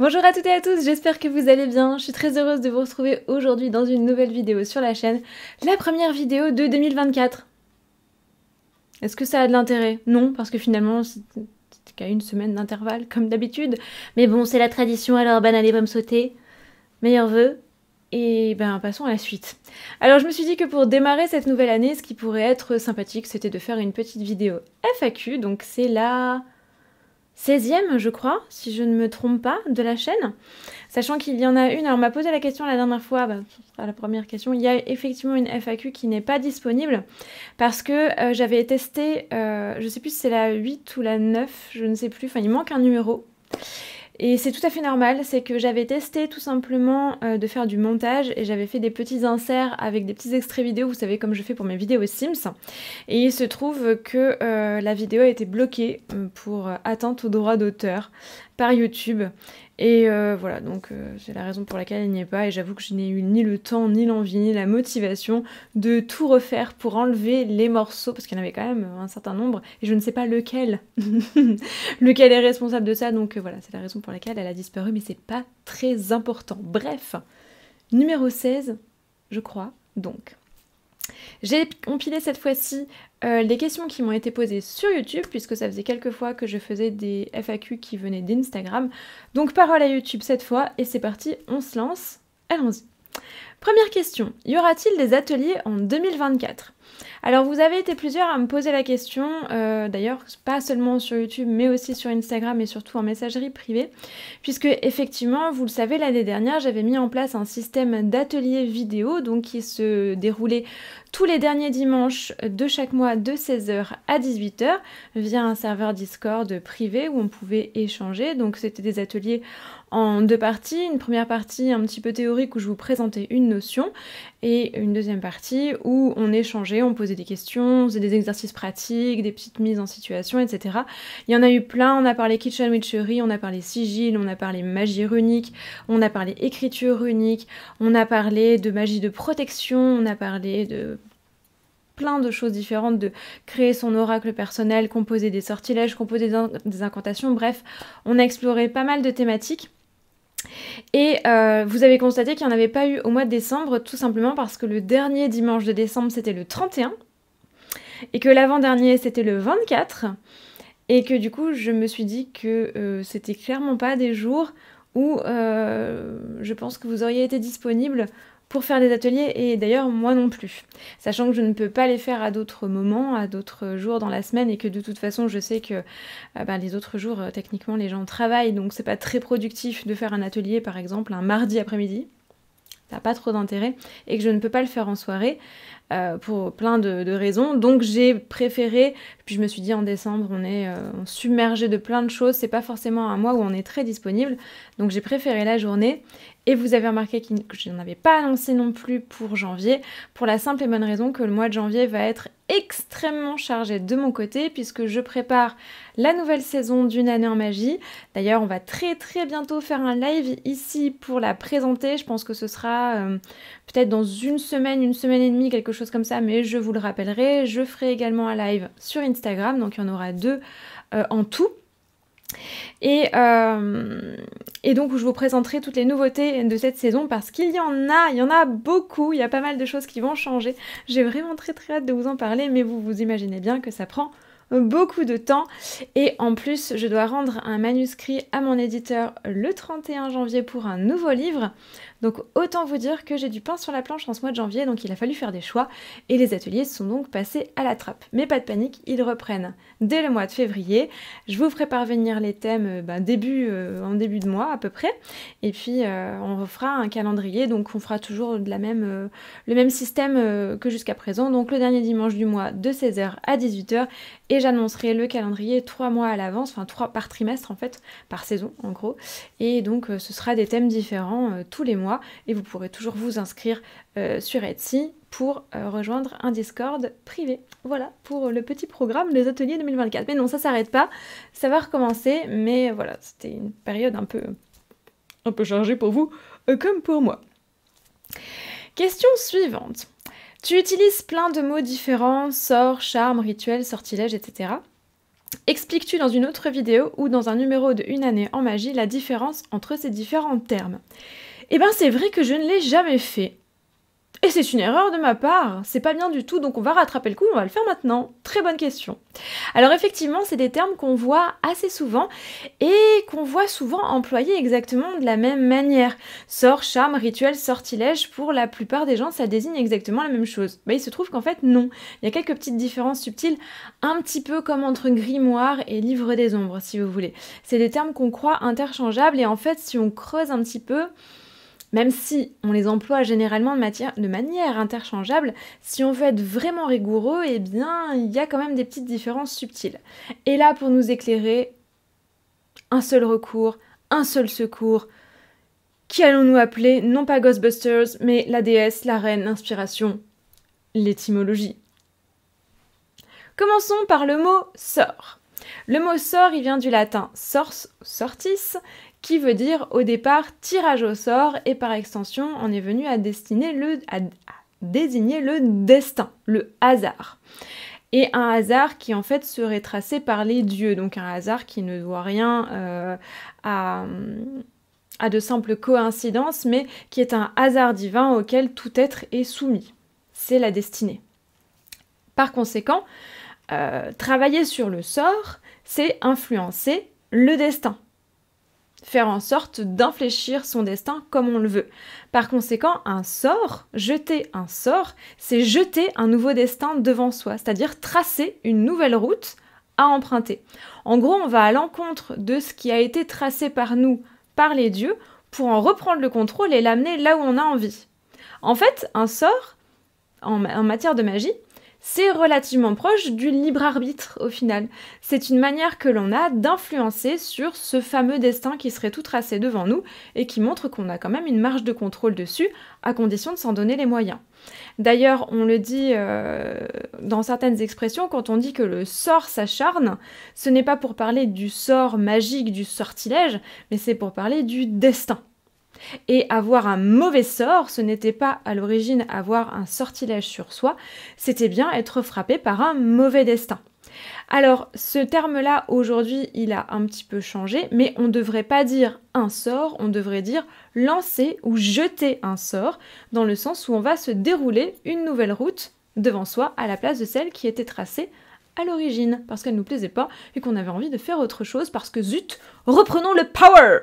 Bonjour à toutes et à tous, j'espère que vous allez bien. Je suis très heureuse de vous retrouver aujourd'hui dans une nouvelle vidéo sur la chaîne, la première vidéo de 2024. Est-ce que ça a de l'intérêt Non, parce que finalement, c'est qu'à une semaine d'intervalle, comme d'habitude. Mais bon, c'est la tradition, alors ben, allez, va me sauter, Meilleurs vœux, et ben passons à la suite. Alors je me suis dit que pour démarrer cette nouvelle année, ce qui pourrait être sympathique, c'était de faire une petite vidéo FAQ. Donc c'est la 16e, je crois, si je ne me trompe pas, de la chaîne. Sachant qu'il y en a une, alors on m'a posé la question la dernière fois, bah, ce sera la première question, il y a effectivement une FAQ qui n'est pas disponible parce que euh, j'avais testé, euh, je ne sais plus si c'est la 8 ou la 9, je ne sais plus, enfin il manque un numéro. Et c'est tout à fait normal, c'est que j'avais testé tout simplement euh, de faire du montage et j'avais fait des petits inserts avec des petits extraits vidéo, vous savez comme je fais pour mes vidéos Sims. Et il se trouve que euh, la vidéo a été bloquée euh, pour atteinte au droit d'auteur par YouTube. Et euh, voilà, donc euh, c'est la raison pour laquelle il n'y est pas. Et j'avoue que je n'ai eu ni le temps, ni l'envie, ni la motivation de tout refaire pour enlever les morceaux, parce qu'il y en avait quand même un certain nombre, et je ne sais pas lequel. lequel est responsable de ça, donc euh, voilà, c'est la raison pour laquelle elle a disparu, mais c'est pas très important. Bref, numéro 16, je crois, donc. J'ai compilé cette fois-ci euh, les questions qui m'ont été posées sur YouTube, puisque ça faisait quelques fois que je faisais des FAQ qui venaient d'Instagram. Donc parole à YouTube cette fois, et c'est parti, on se lance, allons-y. Première question, y aura-t-il des ateliers en 2024 alors vous avez été plusieurs à me poser la question, euh, d'ailleurs pas seulement sur YouTube mais aussi sur Instagram et surtout en messagerie privée, puisque effectivement vous le savez l'année dernière j'avais mis en place un système d'ateliers vidéo donc qui se déroulait tous les derniers dimanches de chaque mois de 16h à 18h via un serveur Discord privé où on pouvait échanger. Donc c'était des ateliers en deux parties, une première partie un petit peu théorique où je vous présentais une notion et une deuxième partie où on échangeait, on posait des questions, on faisait des exercices pratiques, des petites mises en situation, etc. Il y en a eu plein, on a parlé Kitchen Witchery, on a parlé sigil, on a parlé magie runique, on a parlé écriture runique, on a parlé de magie de protection, on a parlé de plein de choses différentes, de créer son oracle personnel, composer des sortilèges, composer des, incantations, bref, on a exploré pas mal de thématiques. Et euh, vous avez constaté qu'il n'y en avait pas eu au mois de décembre, tout simplement parce que le dernier dimanche de décembre, c'était le 31, et que l'avant-dernier, c'était le 24, et que du coup, je me suis dit que euh, c'était clairement pas des jours où euh, je pense que vous auriez été disponible pour faire des ateliers et d'ailleurs moi non plus. Sachant que je ne peux pas les faire à d'autres moments, à d'autres jours dans la semaine et que de toute façon je sais que ah ben, les autres jours euh, techniquement les gens travaillent donc c'est pas très productif de faire un atelier par exemple un mardi après-midi. Ça n'a pas trop d'intérêt et que je ne peux pas le faire en soirée euh, pour plein de, de raisons. Donc j'ai préféré, puis je me suis dit en décembre on est euh, submergé de plein de choses, c'est pas forcément un mois où on est très disponible, donc j'ai préféré la journée et vous avez remarqué que je n'en avais pas annoncé non plus pour janvier, pour la simple et bonne raison que le mois de janvier va être extrêmement chargé de mon côté puisque je prépare la nouvelle saison d'une année en magie. D'ailleurs, on va très très bientôt faire un live ici pour la présenter. Je pense que ce sera euh, peut-être dans une semaine, une semaine et demie, quelque chose comme ça, mais je vous le rappellerai. Je ferai également un live sur Instagram, donc il y en aura deux euh, en tout. Et, euh, et, donc je vous présenterai toutes les nouveautés de cette saison parce qu'il y en a, il y en a beaucoup, il y a pas mal de choses qui vont changer. J'ai vraiment très très hâte de vous en parler, mais vous vous imaginez bien que ça prend beaucoup de temps et en plus je dois rendre un manuscrit à mon éditeur le 31 janvier pour un nouveau livre donc autant vous dire que j'ai du pain sur la planche en ce mois de janvier, donc il a fallu faire des choix et les ateliers sont donc passés à la trappe. Mais pas de panique, ils reprennent dès le mois de février. Je vous ferai parvenir les thèmes euh, bah, début, euh, en début de mois à peu près. Et puis euh, on refera un calendrier, donc on fera toujours le même système que jusqu'à présent. Donc le dernier dimanche du mois de 16h à 18h et j'annoncerai le calendrier trois mois à l'avance, enfin trois par trimestre en fait, par saison en gros. Et donc ce sera des thèmes différents tous les mois et vous pourrez toujours vous inscrire euh, sur Etsy pour euh, rejoindre un Discord privé. Voilà pour le petit programme des ateliers 2024. Mais non, ça s'arrête pas, ça va recommencer, mais voilà, c'était une période un peu, un peu chargée pour vous euh, comme pour moi. Question suivante. Tu utilises plein de mots différents, sort, charme, rituel, sortilège, etc. Expliques-tu dans une autre vidéo ou dans un numéro de Une année en magie la différence entre ces différents termes eh ben c'est vrai que je ne l'ai jamais fait. Et c'est une erreur de ma part, c'est pas bien du tout, donc on va rattraper le coup, on va le faire maintenant. Très bonne question. Alors effectivement, c'est des termes qu'on voit assez souvent et qu'on voit souvent employés exactement de la même manière. Sort, charme, rituel, sortilège, pour la plupart des gens, ça désigne exactement la même chose. Mais il se trouve qu'en fait, non. Il y a quelques petites différences subtiles, un petit peu comme entre grimoire et livre des ombres, si vous voulez. C'est des termes qu'on croit interchangeables et en fait, si on creuse un petit peu, même si on les emploie généralement de, manière interchangeable, si on veut être vraiment rigoureux, eh bien, il y a quand même des petites différences subtiles. Et là, pour nous éclairer, un seul recours, un seul secours. Qui allons-nous appeler Non pas Ghostbusters, mais la déesse, la reine, l'inspiration, l'étymologie. Commençons par le mot sort. Le mot sort, il vient du latin sors, sortis, qui veut dire au départ tirage au sort et par extension on est venu à, destiner le, désigner le destin, le hasard. Et un hasard qui en fait serait tracé par les dieux, donc un hasard qui ne doit rien euh, à, de simples coïncidences, mais qui est un hasard divin auquel tout être est soumis. C'est la destinée. Par conséquent, euh, travailler sur le sort, c'est influencer le destin faire en sorte d'infléchir son destin comme on le veut. Par conséquent, un sort, jeter un sort, c'est jeter un nouveau destin devant soi, c'est-à-dire tracer une nouvelle route à emprunter. En gros, on va à l'encontre de ce qui a été tracé par nous, par les dieux, pour en reprendre le contrôle et l'amener là où on a envie. En fait, un sort, en, en matière de magie, c'est relativement proche du libre arbitre au final. C'est une manière que l'on a d'influencer sur ce fameux destin qui serait tout tracé devant nous et qui montre qu'on a quand même une marge de contrôle dessus, à condition de s'en donner les moyens. D'ailleurs, on le dit euh, dans certaines expressions, quand on dit que le sort s'acharne, ce n'est pas pour parler du sort magique, du sortilège, mais c'est pour parler du destin. Et avoir un mauvais sort, ce n'était pas à l'origine avoir un sortilège sur soi, c'était bien être frappé par un mauvais destin. Alors, ce terme-là, aujourd'hui, il a un petit peu changé, mais on ne devrait pas dire un sort, on devrait dire lancer ou jeter un sort, dans le sens où on va se dérouler une nouvelle route devant soi à la place de celle qui était tracée à l'origine, parce qu'elle ne nous plaisait pas et qu'on avait envie de faire autre chose, parce que zut, reprenons le power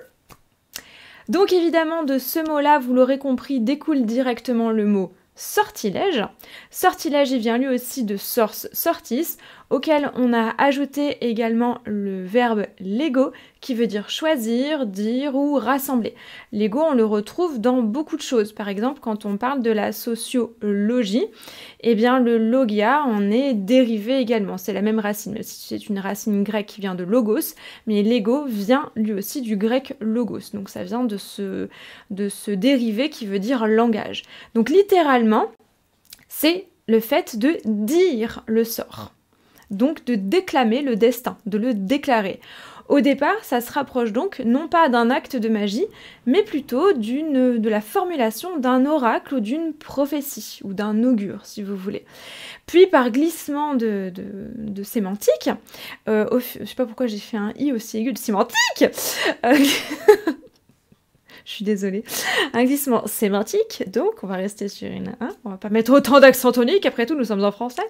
donc évidemment, de ce mot-là, vous l'aurez compris, découle directement le mot sortilège. Sortilège, il vient lui aussi de source sortis auquel on a ajouté également le verbe lego qui veut dire choisir, dire ou rassembler. L'ego, on le retrouve dans beaucoup de choses. Par exemple, quand on parle de la sociologie, eh bien le logia en est dérivé également. C'est la même racine, c'est une racine grecque qui vient de logos, mais l'ego vient lui aussi du grec logos. Donc ça vient de ce, de ce dérivé qui veut dire langage. Donc littéralement, c'est le fait de dire le sort donc de déclamer le destin, de le déclarer. Au départ, ça se rapproche donc non pas d'un acte de magie, mais plutôt d'une de la formulation d'un oracle ou d'une prophétie, ou d'un augure, si vous voulez. Puis par glissement de, sémantique, euh, je sais pas pourquoi j'ai fait un i aussi aigu de sémantique euh, je suis désolée. Un glissement sémantique, donc on va rester sur une. on va pas mettre autant d'accent tonique, après tout, nous sommes en français.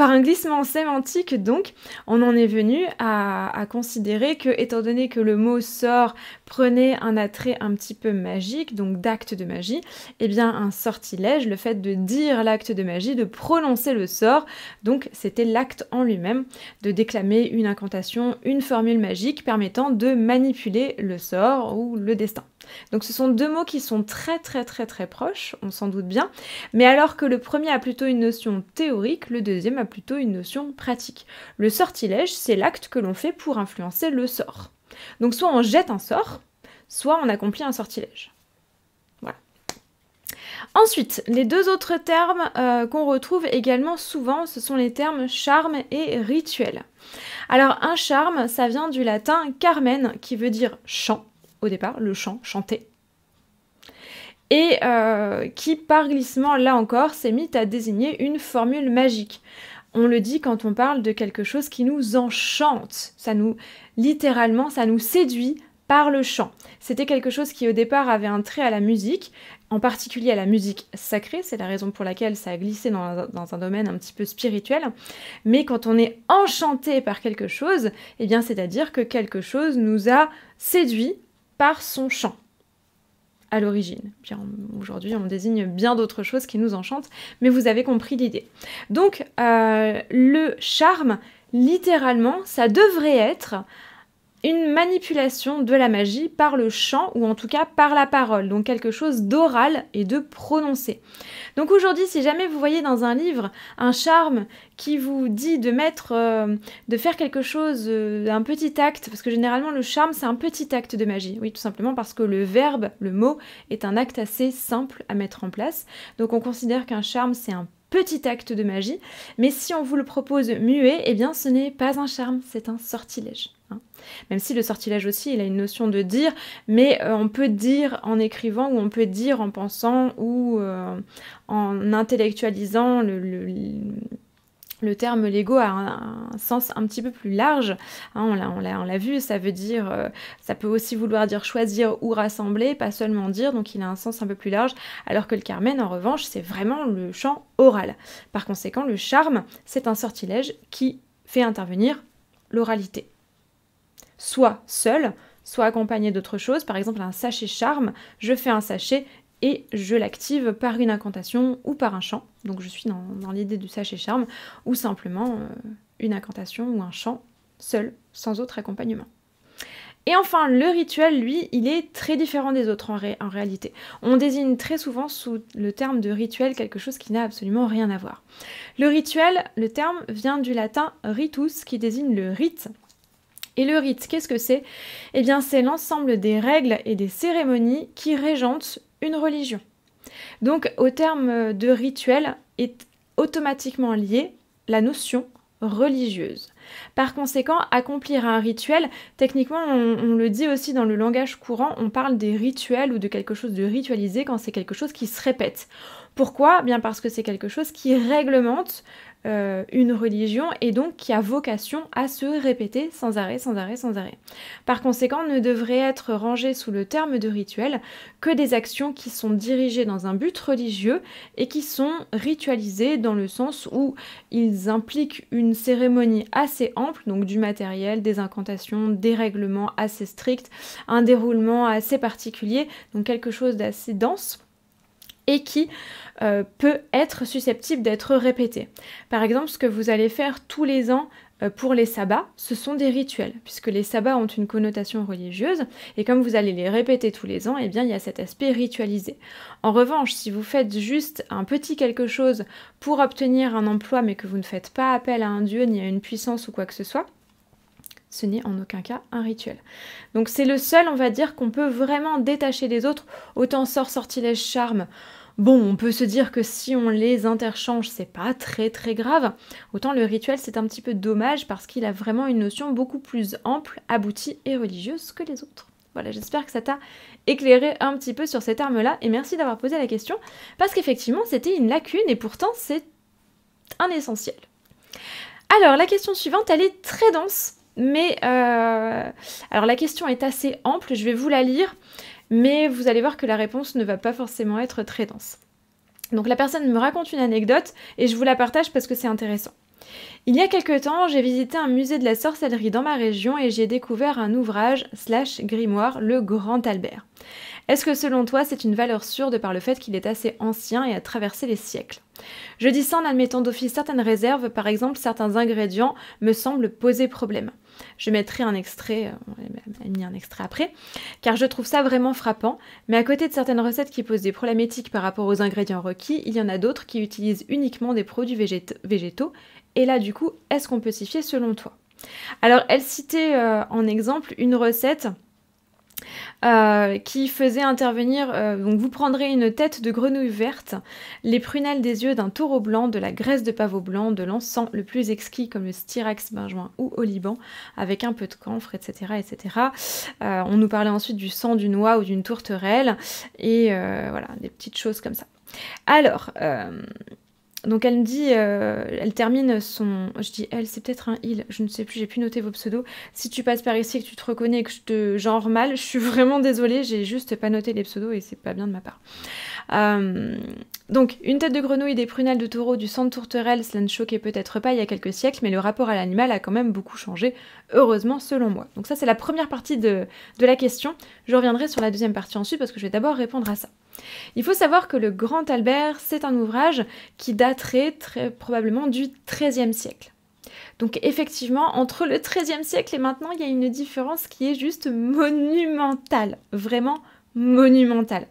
Par un glissement sémantique, donc, on en est venu à, considérer que, étant donné que le mot sort prenait un attrait un petit peu magique, donc d'acte de magie, eh bien un sortilège, le fait de dire l'acte de magie, de prononcer le sort, donc c'était l'acte en lui-même, de déclamer une incantation, une formule magique permettant de manipuler le sort ou le destin. Donc ce sont deux mots qui sont très très très très proches, on s'en doute bien, mais alors que le premier a plutôt une notion théorique, le deuxième a plutôt une notion pratique. Le sortilège, c'est l'acte que l'on fait pour influencer le sort. Donc soit on jette un sort, soit on accomplit un sortilège. Voilà. Ensuite, les deux autres termes euh, qu'on retrouve également souvent, ce sont les termes charme et rituel. Alors un charme, ça vient du latin carmen, qui veut dire chant, au départ, le chant, chanté et euh, qui, par glissement, là encore, s'est mis à désigner une formule magique. On le dit quand on parle de quelque chose qui nous enchante, ça nous, littéralement, ça nous séduit par le chant. C'était quelque chose qui au départ avait un trait à la musique, en particulier à la musique sacrée, c'est la raison pour laquelle ça a glissé dans un, domaine un petit peu spirituel, mais quand on est enchanté par quelque chose, eh bien c'est-à-dire que quelque chose nous a séduit par son chant à l'origine. Aujourd'hui, on désigne bien d'autres choses qui nous enchantent, mais vous avez compris l'idée. Donc, euh, le charme, littéralement, ça devrait être une manipulation de la magie par le chant ou en tout cas par la parole, donc quelque chose d'oral et de prononcé. Donc aujourd'hui, si jamais vous voyez dans un livre un charme qui vous dit de mettre, euh, de faire quelque chose, euh, un petit acte, parce que généralement le charme c'est un petit acte de magie, oui tout simplement parce que le verbe, le mot est un acte assez simple à mettre en place. Donc on considère qu'un charme c'est un petit acte de magie, mais si on vous le propose muet, et eh bien ce n'est pas un charme, c'est un sortilège. Hein. Même si le sortilège aussi, il a une notion de dire, mais euh, on peut dire en écrivant ou on peut dire en pensant ou euh, en intellectualisant le le terme Lego a un, sens un petit peu plus large. Hein, on l'a vu, ça veut dire, euh, ça peut aussi vouloir dire choisir ou rassembler, pas seulement dire, donc il a un sens un peu plus large, alors que le Carmen, en revanche, c'est vraiment le champ oral. Par conséquent, le charme, c'est un sortilège qui fait intervenir l'oralité. Soit seul, soit accompagné d'autre chose, par exemple un sachet charme, je fais un sachet et je l'active par une incantation ou par un chant. Donc je suis dans, l'idée du sachet charme ou simplement euh, une incantation ou un chant seul, sans autre accompagnement. Et enfin, le rituel, lui, il est très différent des autres en, en réalité. On désigne très souvent sous le terme de rituel quelque chose qui n'a absolument rien à voir. Le rituel, le terme vient du latin ritus qui désigne le rite. Et le rite, qu'est-ce que c'est Eh bien, c'est l'ensemble des règles et des cérémonies qui régentent une religion. Donc au terme euh, de rituel est automatiquement liée la notion religieuse. Par conséquent, accomplir un rituel, techniquement on, on, le dit aussi dans le langage courant, on parle des rituels ou de quelque chose de ritualisé quand c'est quelque chose qui se répète. Pourquoi Bien parce que c'est quelque chose qui réglemente euh, une religion et donc qui a vocation à se répéter sans arrêt, sans arrêt, sans arrêt. Par conséquent, ne devraient être rangées sous le terme de rituel que des actions qui sont dirigées dans un but religieux et qui sont ritualisées dans le sens où ils impliquent une cérémonie assez ample, donc du matériel, des incantations, des règlements assez stricts, un déroulement assez particulier, donc quelque chose d'assez dense et qui euh, peut être susceptible d'être répété. Par exemple, ce que vous allez faire tous les ans euh, pour les sabbats, ce sont des rituels, puisque les sabbats ont une connotation religieuse, et comme vous allez les répéter tous les ans, eh bien, il y a cet aspect ritualisé. En revanche, si vous faites juste un petit quelque chose pour obtenir un emploi, mais que vous ne faites pas appel à un dieu, ni à une puissance ou quoi que ce soit, ce n'est en aucun cas un rituel. Donc c'est le seul, on va dire, qu'on peut vraiment détacher des autres, autant sort, sortilège, charme, Bon, on peut se dire que si on les interchange, c'est pas très très grave. Autant le rituel, c'est un petit peu dommage parce qu'il a vraiment une notion beaucoup plus ample, aboutie et religieuse que les autres. Voilà, j'espère que ça t'a éclairé un petit peu sur cette arme là et merci d'avoir posé la question parce qu'effectivement, c'était une lacune et pourtant, c'est un essentiel. Alors, la question suivante, elle est très dense, mais euh, alors la question est assez ample, je vais vous la lire mais vous allez voir que la réponse ne va pas forcément être très dense. Donc la personne me raconte une anecdote et je vous la partage parce que c'est intéressant. Il y a quelque temps, j'ai visité un musée de la sorcellerie dans ma région et j'ai découvert un ouvrage slash grimoire, le Grand Albert. Est-ce que selon toi, c'est une valeur sûre de par le fait qu'il est assez ancien et a traversé les siècles Je dis ça en admettant d'office certaines réserves, par exemple certains ingrédients me semblent poser problème. Je mettrai un extrait, on euh, mis un extrait après, car je trouve ça vraiment frappant, mais à côté de certaines recettes qui posent des problématiques par rapport aux ingrédients requis, il y en a d'autres qui utilisent uniquement des produits végétaux et là, du coup, est-ce qu'on peut s'y fier selon toi Alors, elle citait euh, en exemple une recette euh, qui faisait intervenir, euh, donc vous prendrez une tête de grenouille verte, les prunelles des yeux d'un taureau blanc, de la graisse de pavot blanc, de l'encens le plus exquis comme le styrax benjoin ou oliban, avec un peu de camphre, etc. etc. on nous parlait ensuite du sang d'une oie ou d'une tourterelle, et voilà, des petites choses comme ça. Alors, donc elle me dit, euh, elle termine son, je dis elle, c'est peut-être un il, je ne sais plus, j'ai pu noter vos pseudos. Si tu passes par ici et que tu te reconnais et que je te genre mal, je suis vraiment désolée, j'ai juste pas noté les pseudos et c'est pas bien de ma part. Euh, donc, une tête de grenouille, des prunelles de taureau, du sang de tourterelle, cela ne choquait peut-être pas il y a quelques siècles, mais le rapport à l'animal a quand même beaucoup changé, heureusement selon moi. Donc ça, c'est la première partie de, la question. Je reviendrai sur la deuxième partie ensuite parce que je vais d'abord répondre à ça. Il faut savoir que le Grand Albert, c'est un ouvrage qui daterait très probablement du XIIIe siècle. Donc effectivement, entre le XIIIe siècle et maintenant, il y a une différence qui est juste monumentale, vraiment Monumental.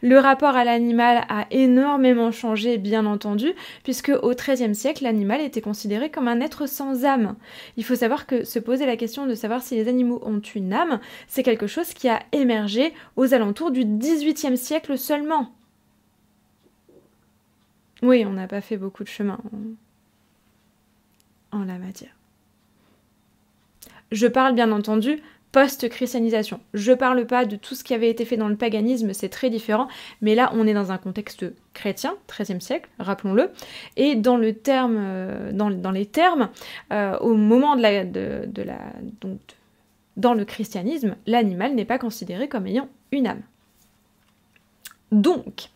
Le rapport à l'animal a énormément changé, bien entendu, puisque au XIIIe siècle, l'animal était considéré comme un être sans âme. Il faut savoir que se poser la question de savoir si les animaux ont une âme, c'est quelque chose qui a émergé aux alentours du XVIIIe siècle seulement. Oui, on n'a pas fait beaucoup de chemin en, en la matière. Je parle bien entendu post-christianisation. Je parle pas de tout ce qui avait été fait dans le paganisme, c'est très différent, mais là on est dans un contexte chrétien, 13e siècle, rappelons-le, et dans, le terme, euh, dans, les termes, euh, au moment de la... la dans le christianisme, l'animal n'est pas considéré comme ayant une âme. Donc,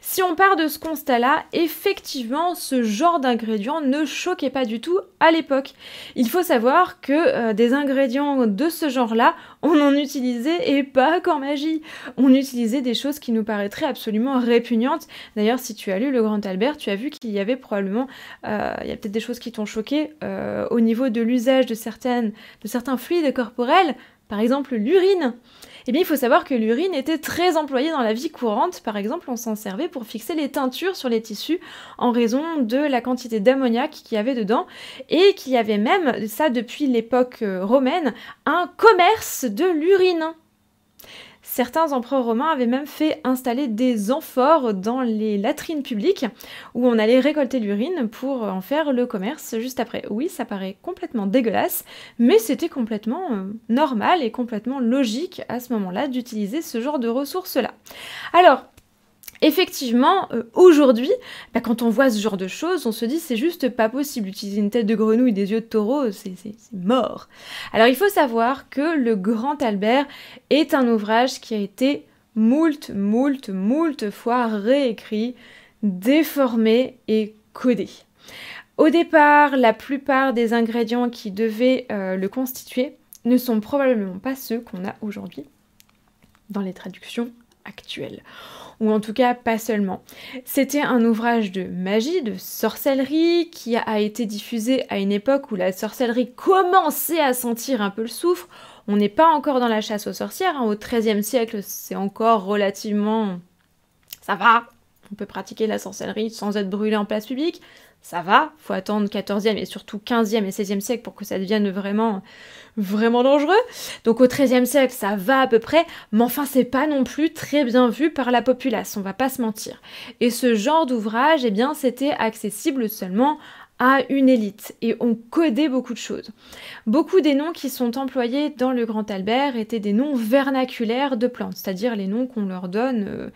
si on part de ce constat-là, effectivement, ce genre d'ingrédients ne choquait pas du tout à l'époque. Il faut savoir que euh, des ingrédients de ce genre-là, on en utilisait et pas qu'en magie. On utilisait des choses qui nous paraîtraient absolument répugnantes. D'ailleurs, si tu as lu Le Grand Albert, tu as vu qu'il y avait probablement, euh, il y a peut-être des choses qui t'ont choqué euh, au niveau de l'usage de certains fluides corporels, par exemple l'urine. Eh bien, il faut savoir que l'urine était très employée dans la vie courante. Par exemple, on s'en servait pour fixer les teintures sur les tissus en raison de la quantité d'ammoniac qu'il y avait dedans et qu'il y avait même, ça depuis l'époque euh, romaine, un commerce de l'urine. Certains empereurs romains avaient même fait installer des amphores dans les latrines publiques où on allait récolter l'urine pour en faire le commerce juste après. Oui, ça paraît complètement dégueulasse, mais c'était complètement euh, normal et complètement logique à ce moment-là d'utiliser ce genre de ressources-là. Alors, effectivement, euh, aujourd'hui, bah, quand on voit ce genre de choses, on se dit c'est juste pas possible. d'utiliser une tête de grenouille et des yeux de taureau, c'est mort. Alors il faut savoir que Le Grand Albert est un ouvrage qui a été moult, moult, moult fois réécrit, déformé et codé. Au départ, la plupart des ingrédients qui devaient euh, le constituer ne sont probablement pas ceux qu'on a aujourd'hui dans les traductions actuelle. Ou en tout cas pas seulement. C'était un ouvrage de magie, de sorcellerie, qui a été diffusé à une époque où la sorcellerie commençait à sentir un peu le soufre. On n'est pas encore dans la chasse aux sorcières, hein. au XIIIe siècle c'est encore relativement... ça va, on peut pratiquer la sorcellerie sans être brûlé en place publique ça va, faut attendre 14e et surtout 15e et 16e siècle pour que ça devienne vraiment vraiment dangereux. Donc au 13e siècle, ça va à peu près, mais enfin c'est pas non plus très bien vu par la populace, on va pas se mentir. Et ce genre d'ouvrage, eh bien, c'était accessible seulement à une élite et on codait beaucoup de choses. Beaucoup des noms qui sont employés dans le Grand Albert étaient des noms vernaculaires de plantes, c'est-à-dire les noms qu'on leur donne euh,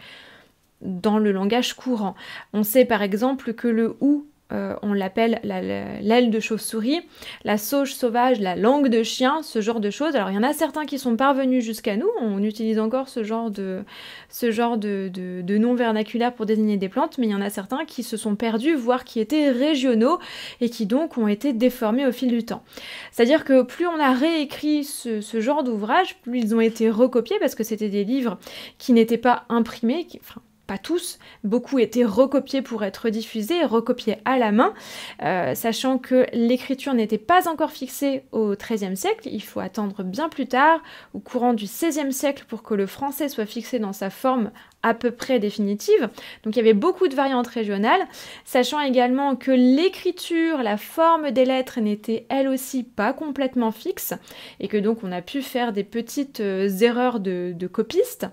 dans le langage courant. On sait par exemple que le ou euh, on l'appelle l'aile de chauve-souris, la sauge sauvage, la langue de chien, ce genre de choses. Alors il y en a certains qui sont parvenus jusqu'à nous, on utilise encore ce genre de, ce genre de, nom vernaculaire pour désigner des plantes, mais il y en a certains qui se sont perdus, voire qui étaient régionaux et qui donc ont été déformés au fil du temps. C'est-à-dire que plus on a réécrit ce, genre d'ouvrage, plus ils ont été recopiés parce que c'était des livres qui n'étaient pas imprimés, pas tous, beaucoup étaient recopiés pour être diffusés, recopiés à la main, euh, sachant que l'écriture n'était pas encore fixée au XIIIe siècle, il faut attendre bien plus tard, au courant du XVIe siècle, pour que le français soit fixé dans sa forme à peu près définitive. Donc il y avait beaucoup de variantes régionales, sachant également que l'écriture, la forme des lettres n'était elle aussi pas complètement fixe, et que donc on a pu faire des petites euh, erreurs de, de copistes.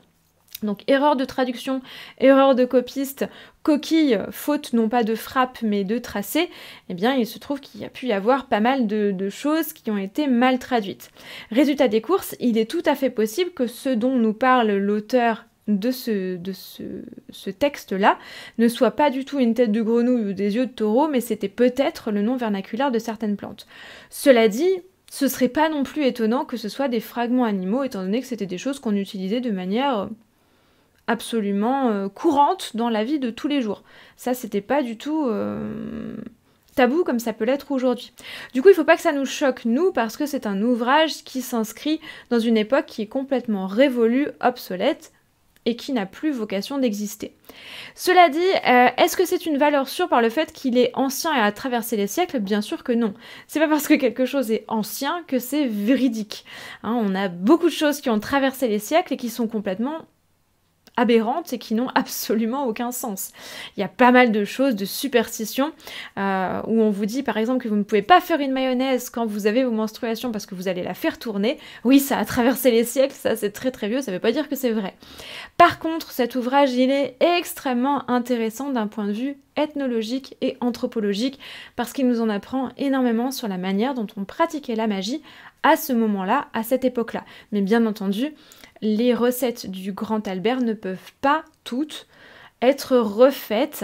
Donc erreur de traduction, erreur de copiste, coquille, faute non pas de frappe mais de tracé, eh bien il se trouve qu'il y a pu y avoir pas mal de, choses qui ont été mal traduites. Résultat des courses, il est tout à fait possible que ce dont nous parle l'auteur de ce, ce texte-là ne soit pas du tout une tête de grenouille ou des yeux de taureau, mais c'était peut-être le nom vernaculaire de certaines plantes. Cela dit, ce serait pas non plus étonnant que ce soit des fragments animaux, étant donné que c'était des choses qu'on utilisait de manière euh, absolument euh, courante dans la vie de tous les jours. Ça, c'était pas du tout euh, tabou comme ça peut l'être aujourd'hui. Du coup, il faut pas que ça nous choque, nous, parce que c'est un ouvrage qui s'inscrit dans une époque qui est complètement révolue, obsolète et qui n'a plus vocation d'exister. Cela dit, euh, est-ce que c'est une valeur sûre par le fait qu'il est ancien et a traversé les siècles Bien sûr que non. C'est pas parce que quelque chose est ancien que c'est véridique. Hein, on a beaucoup de choses qui ont traversé les siècles et qui sont complètement aberrantes et qui n'ont absolument aucun sens. Il y a pas mal de choses, de superstitions, euh, où on vous dit par exemple que vous ne pouvez pas faire une mayonnaise quand vous avez vos menstruations parce que vous allez la faire tourner. Oui, ça a traversé les siècles, ça c'est très très vieux, ça ne veut pas dire que c'est vrai. Par contre, cet ouvrage, il est extrêmement intéressant d'un point de vue ethnologique et anthropologique parce qu'il nous en apprend énormément sur la manière dont on pratiquait la magie à ce moment-là, à cette époque-là. Mais bien entendu, les recettes du Grand Albert ne peuvent pas toutes être refaites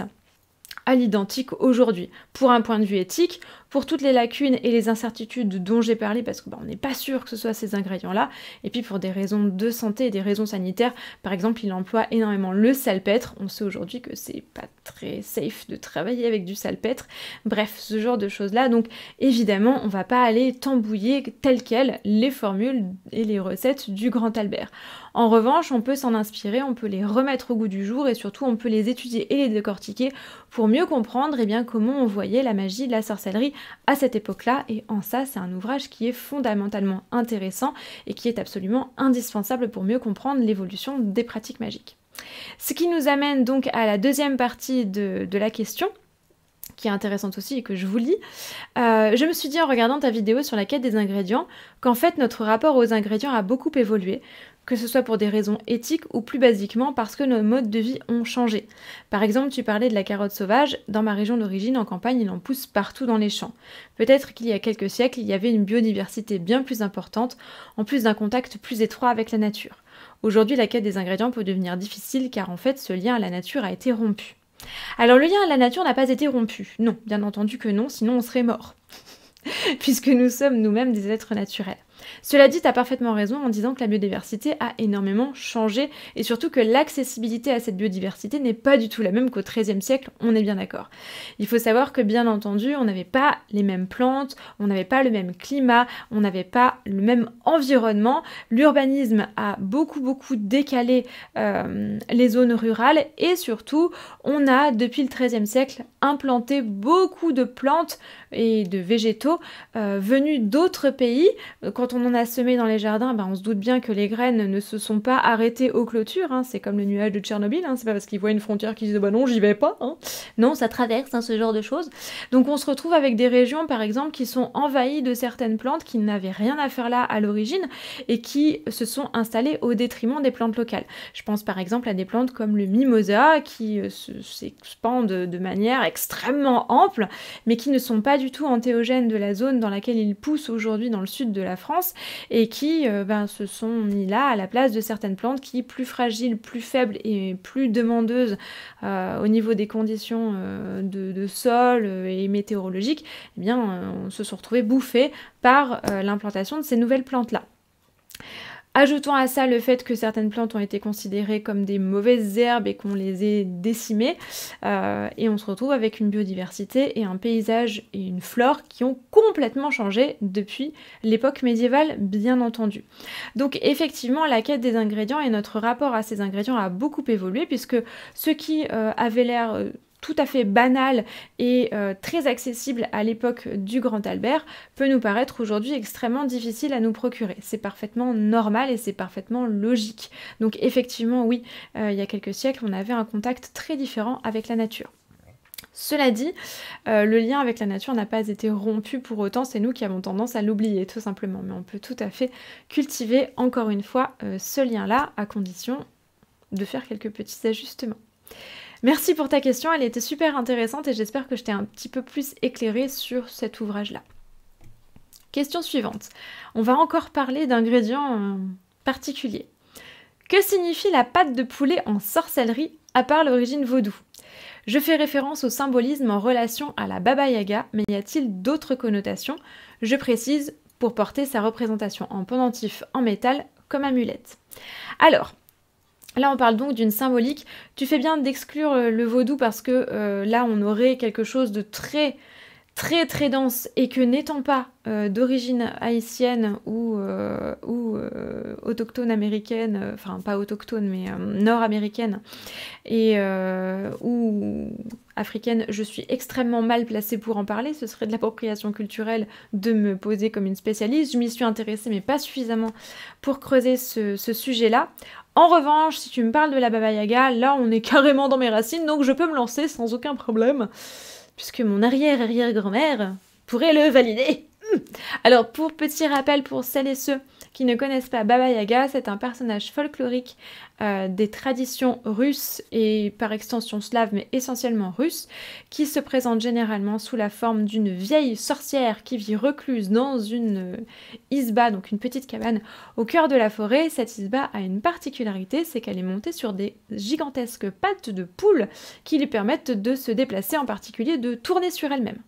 à l'identique aujourd'hui. Pour un point de vue éthique, pour toutes les lacunes et les incertitudes dont j'ai parlé, parce qu'on bah, n'est pas sûr que ce soit ces ingrédients-là, et puis pour des raisons de santé et des raisons sanitaires, par exemple, il emploie énormément le salpêtre, on sait aujourd'hui que c'est pas très safe de travailler avec du salpêtre, bref, ce genre de choses-là, donc évidemment, on va pas aller tambouiller telles quelles les formules et les recettes du Grand Albert. En revanche, on peut s'en inspirer, on peut les remettre au goût du jour et surtout on peut les étudier et les décortiquer pour mieux comprendre eh bien, comment on voyait la magie de la sorcellerie à cette époque-là, et en ça, c'est un ouvrage qui est fondamentalement intéressant et qui est absolument indispensable pour mieux comprendre l'évolution des pratiques magiques. Ce qui nous amène donc à la deuxième partie de, la question, qui est intéressante aussi et que je vous lis. Euh, je me suis dit en regardant ta vidéo sur la quête des ingrédients qu'en fait notre rapport aux ingrédients a beaucoup évolué que ce soit pour des raisons éthiques ou plus basiquement parce que nos modes de vie ont changé. Par exemple, tu parlais de la carotte sauvage, dans ma région d'origine, en campagne, il en pousse partout dans les champs. Peut-être qu'il y a quelques siècles, il y avait une biodiversité bien plus importante, en plus d'un contact plus étroit avec la nature. Aujourd'hui, la quête des ingrédients peut devenir difficile car en fait, ce lien à la nature a été rompu. Alors le lien à la nature n'a pas été rompu. Non, bien entendu que non, sinon on serait mort. Puisque nous sommes nous-mêmes des êtres naturels. Cela dit, tu as parfaitement raison en disant que la biodiversité a énormément changé et surtout que l'accessibilité à cette biodiversité n'est pas du tout la même qu'au XIIIe siècle, on est bien d'accord. Il faut savoir que bien entendu, on n'avait pas les mêmes plantes, on n'avait pas le même climat, on n'avait pas le même environnement. L'urbanisme a beaucoup beaucoup décalé euh, les zones rurales et surtout, on a depuis le XIIIe siècle implanté beaucoup de plantes et de végétaux euh, venus d'autres pays. Quand on on a semé dans les jardins, ben, on se doute bien que les graines ne se sont pas arrêtées aux clôtures. Hein. C'est comme le nuage de Tchernobyl, hein. c'est pas parce qu'ils voient une frontière qu'ils disent bah non, j'y vais pas. Hein. Non, ça traverse ce genre de choses. Donc on se retrouve avec des régions par exemple qui sont envahies de certaines plantes qui n'avaient rien à faire là à l'origine et qui se sont installées au détriment des plantes locales. Je pense par exemple à des plantes comme le mimosa qui euh, s'expandent de manière extrêmement ample mais qui ne sont pas du tout antéogènes de la zone dans laquelle ils poussent aujourd'hui dans le sud de la France et qui euh, ben, se sont mis là à la place de certaines plantes qui, plus fragiles, plus faibles et plus demandeuses euh, au niveau des conditions euh, de, sol et météorologiques, eh bien, se sont retrouvées bouffés par l'implantation de ces nouvelles plantes-là. Ajoutons à ça le fait que certaines plantes ont été considérées comme des mauvaises herbes et qu'on les ait décimées, euh, et on se retrouve avec une biodiversité et un paysage et une flore qui ont complètement changé depuis l'époque médiévale, bien entendu. Donc effectivement, la quête des ingrédients et notre rapport à ces ingrédients a beaucoup évolué, puisque ce qui euh, avait l'air euh, tout à fait banal et euh, très accessible à l'époque du Grand Albert peut nous paraître aujourd'hui extrêmement difficile à nous procurer. C'est parfaitement normal et c'est parfaitement logique. Donc effectivement, oui, euh, il y a quelques siècles, on avait un contact très différent avec la nature. Cela dit, euh, le lien avec la nature n'a pas été rompu pour autant, c'est nous qui avons tendance à l'oublier tout simplement, mais on peut tout à fait cultiver encore une fois ce lien-là à condition de faire quelques petits ajustements. Merci pour ta question, elle était super intéressante et j'espère que je t'ai un petit peu plus éclairé sur cet ouvrage-là. Question suivante. On va encore parler d'ingrédients euh, particuliers. Que signifie la pâte de poulet en sorcellerie à part l'origine vaudou Je fais référence au symbolisme en relation à la Baba Yaga, mais y a-t-il d'autres connotations Je précise pour porter sa représentation en pendentif en métal comme amulette. Alors, Là, on parle donc d'une symbolique. Tu fais bien d'exclure euh, le vaudou parce que euh, là, on aurait quelque chose de très très très dense et que n'étant pas euh, d'origine haïtienne ou, euh, ou euh, autochtone américaine, enfin pas autochtone mais nord-américaine et ou africaine, je suis extrêmement mal placée pour en parler. Ce serait de l'appropriation culturelle de me poser comme une spécialiste. Je m'y suis intéressée mais pas suffisamment pour creuser ce, ce sujet-là. En revanche, si tu me parles de la Baba Yaga, là on est carrément dans mes racines, donc je peux me lancer sans aucun problème puisque mon arrière-arrière-grand-mère pourrait le valider. Alors pour petit rappel pour celles et ceux qui ne connaissent pas Baba Yaga, c'est un personnage folklorique euh, des traditions russes et par extension slave mais essentiellement russes qui se présente généralement sous la forme d'une vieille sorcière qui vit recluse dans une euh, isba, donc une petite cabane au cœur de la forêt. Cette isba a une particularité, c'est qu'elle est montée sur des gigantesques pattes de poule qui lui permettent de se déplacer, en particulier de tourner sur elle-même.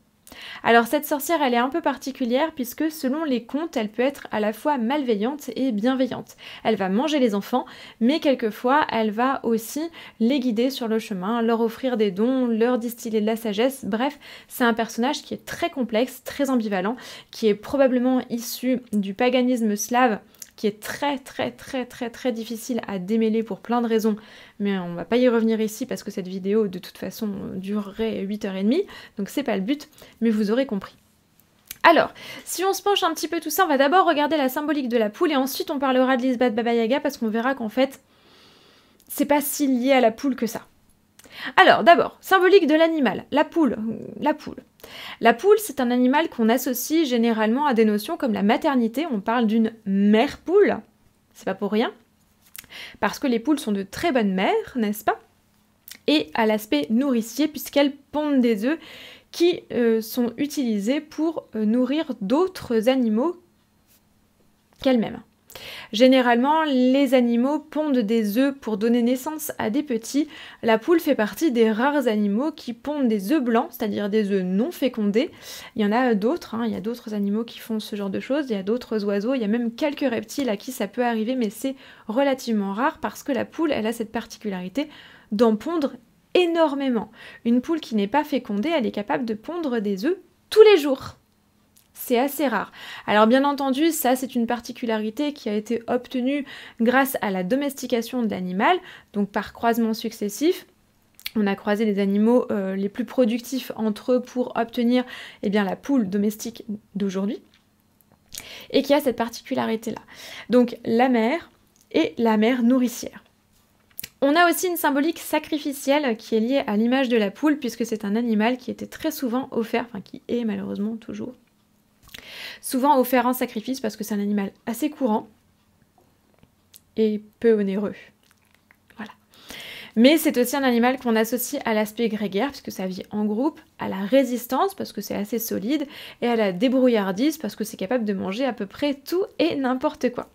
Alors cette sorcière, elle est un peu particulière puisque selon les contes, elle peut être à la fois malveillante et bienveillante. Elle va manger les enfants, mais quelquefois, elle va aussi les guider sur le chemin, leur offrir des dons, leur distiller de la sagesse. Bref, c'est un personnage qui est très complexe, très ambivalent, qui est probablement issu du paganisme slave qui est très très très très très difficile à démêler pour plein de raisons, mais on va pas y revenir ici parce que cette vidéo de toute façon durerait 8h30, donc c'est pas le but, mais vous aurez compris. Alors, si on se penche un petit peu tout ça, on va d'abord regarder la symbolique de la poule et ensuite on parlera de Lisbeth Baba Yaga parce qu'on verra qu'en fait, c'est pas si lié à la poule que ça. Alors, d'abord, symbolique de l'animal, la poule. La poule, la poule c'est un animal qu'on associe généralement à des notions comme la maternité. On parle d'une mère poule, c'est pas pour rien, parce que les poules sont de très bonnes mères, n'est-ce pas Et à l'aspect nourricier, puisqu'elles pondent des œufs qui euh, sont utilisés pour euh, nourrir d'autres animaux qu'elles-mêmes. Généralement, les animaux pondent des œufs pour donner naissance à des petits. La poule fait partie des rares animaux qui pondent des œufs blancs, c'est-à-dire des œufs non fécondés. Il y en a d'autres, hein. il y a d'autres animaux qui font ce genre de choses, il y a d'autres oiseaux, il y a même quelques reptiles à qui ça peut arriver, mais c'est relativement rare parce que la poule, elle a cette particularité d'en pondre énormément. Une poule qui n'est pas fécondée, elle est capable de pondre des œufs tous les jours c'est assez rare. Alors bien entendu, ça c'est une particularité qui a été obtenue grâce à la domestication de l'animal, donc par croisement successif. On a croisé les animaux euh, les plus productifs entre eux pour obtenir eh bien, la poule domestique d'aujourd'hui et qui a cette particularité-là. Donc la mère et la mère nourricière. On a aussi une symbolique sacrificielle qui est liée à l'image de la poule, puisque c'est un animal qui était très souvent offert, enfin qui est malheureusement toujours souvent offert en sacrifice parce que c'est un animal assez courant et peu onéreux. Voilà. Mais c'est aussi un animal qu'on associe à l'aspect grégaire, puisque ça vit en groupe, à la résistance, parce que c'est assez solide, et à la débrouillardise, parce que c'est capable de manger à peu près tout et n'importe quoi.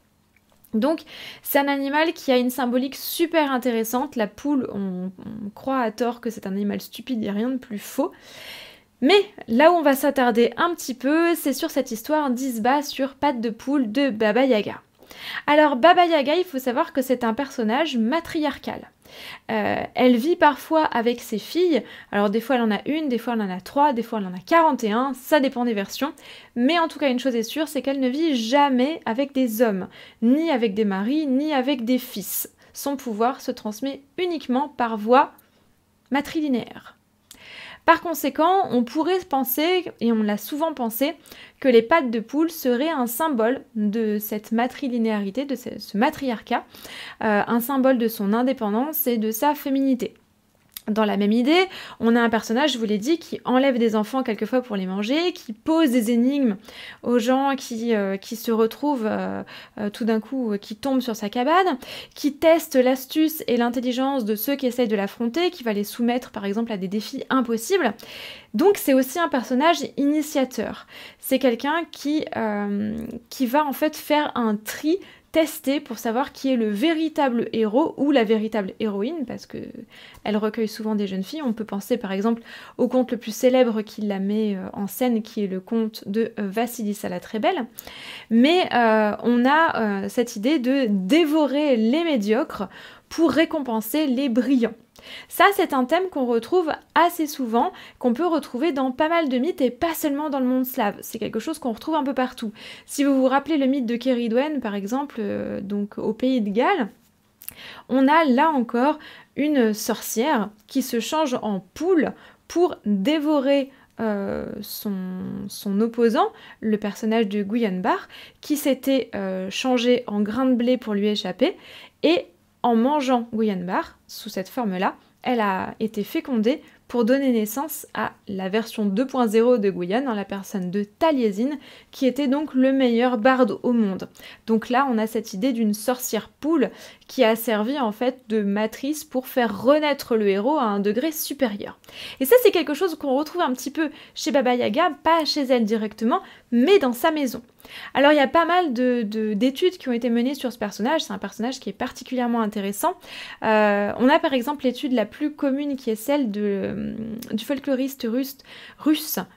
Donc c'est un animal qui a une symbolique super intéressante. La poule, on, on croit à tort que c'est un animal stupide et rien de plus faux. Mais là où on va s'attarder un petit peu, c'est sur cette histoire d'Isba sur patte de poule de Baba Yaga. Alors Baba Yaga, il faut savoir que c'est un personnage matriarcal. Euh, elle vit parfois avec ses filles, alors des fois elle en a une, des fois elle en a trois, des fois elle en a 41, ça dépend des versions, mais en tout cas une chose est sûre, c'est qu'elle ne vit jamais avec des hommes, ni avec des maris, ni avec des fils. Son pouvoir se transmet uniquement par voie matrilinéaire. Par conséquent, on pourrait penser, et on l'a souvent pensé, que les pattes de poule seraient un symbole de cette matrilinéarité, de ce, matriarcat, euh, un symbole de son indépendance et de sa féminité. Dans la même idée, on a un personnage, je vous l'ai dit, qui enlève des enfants quelquefois pour les manger, qui pose des énigmes aux gens qui, euh, se retrouvent euh, euh, tout d'un coup, qui tombent sur sa cabane, qui teste l'astuce et l'intelligence de ceux qui essayent de l'affronter, qui va les soumettre par exemple à des défis impossibles. Donc c'est aussi un personnage initiateur. C'est quelqu'un qui, qui va en fait faire un tri tester pour savoir qui est le véritable héros ou la véritable héroïne, parce que elle recueille souvent des jeunes filles. On peut penser par exemple au conte le plus célèbre qui la met euh, en scène, qui est le conte de euh, Vassilis à la très belle. Mais euh, on a cette idée de dévorer les médiocres pour récompenser les brillants. Ça, c'est un thème qu'on retrouve assez souvent, qu'on peut retrouver dans pas mal de mythes et pas seulement dans le monde slave. C'est quelque chose qu'on retrouve un peu partout. Si vous vous rappelez le mythe de Keridwen, par exemple, euh, donc au pays de Galles, on a là encore une sorcière qui se change en poule pour dévorer euh, son, opposant, le personnage de Guyanbar, qui s'était euh, changé en grain de blé pour lui échapper, et en mangeant Guyane Bar, sous cette forme-là, elle a été fécondée pour donner naissance à la version 2.0 de Guyane en la personne de Taliesin, qui était donc le meilleur barde au monde. Donc là, on a cette idée d'une sorcière poule qui a servi en fait de matrice pour faire renaître le héros à un degré supérieur. Et ça, c'est quelque chose qu'on retrouve un petit peu chez Baba Yaga, pas chez elle directement, mais dans sa maison. Alors il y a pas mal d'études de, qui ont été menées sur ce personnage, c'est un personnage qui est particulièrement intéressant. Euh, on a par exemple l'étude la plus commune qui est celle euh, du folkloriste russe,